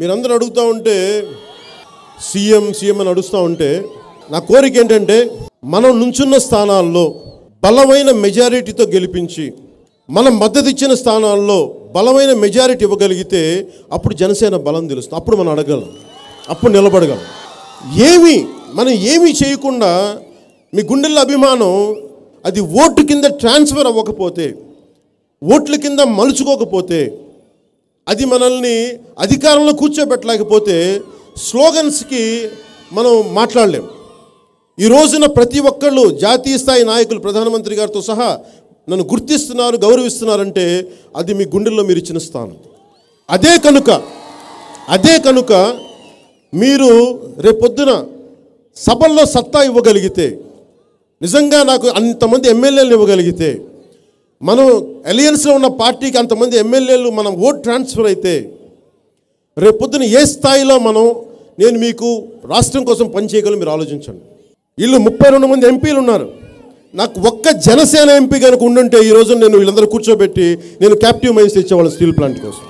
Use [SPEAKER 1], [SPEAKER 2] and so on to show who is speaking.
[SPEAKER 1] మీరందరూ అడుగుతూ ఉంటే సీఎం సీఎం అని అడుస్తూ ఉంటే నా కోరిక ఏంటంటే మనం నుంచున్న స్థానాల్లో బలమైన మెజారిటీతో గెలిపించి మనం మద్దతు ఇచ్చిన స్థానాల్లో బలమైన మెజారిటీ ఇవ్వగలిగితే అప్పుడు జనసేన బలం తెలుస్తుంది అప్పుడు మనం అడగలం అప్పుడు నిలబడగలం ఏమి మనం ఏమీ చేయకుండా మీ గుండెల్లో అభిమానం అది ఓటు కింద ట్రాన్స్ఫర్ అవ్వకపోతే ఓట్ల కింద మలుచుకోకపోతే అది మనల్ని అధికారంలో కూర్చోబెట్టలేకపోతే స్లోగన్స్కి మనం మాట్లాడలేం ఈ రోజున ప్రతి ఒక్కళ్ళు జాతీయ స్థాయి నాయకులు ప్రధానమంత్రి గారితో సహా నన్ను గుర్తిస్తున్నారు గౌరవిస్తున్నారంటే అది మీ గుండెల్లో మీరు ఇచ్చిన స్థానం అదే కనుక అదే కనుక మీరు రేపొద్దున సభల్లో సత్తా ఇవ్వగలిగితే నిజంగా నాకు అంతమంది ఎమ్మెల్యేలు ఇవ్వగలిగితే మనం అలియన్స్లో ఉన్న పార్టీకి అంతమంది ఎమ్మెల్యేలు మనం ఓట్ ట్రాన్స్ఫర్ అయితే రేపొద్దున ఏ స్థాయిలో మనం నేను మీకు రాష్ట్రం కోసం పనిచేయగలను మీరు ఆలోచించండి వీళ్ళు ముప్పై రెండు మంది ఎంపీలు ఉన్నారు నాకు ఒక్క జనసేన ఎంపీ కనుక ఉండుంటే ఈరోజు నేను వీళ్ళందరూ కూర్చోబెట్టి నేను క్యాప్టివ్ మైన్స్ ఇచ్చేవాళ్ళు స్టీల్ ప్లాంట్ కోసం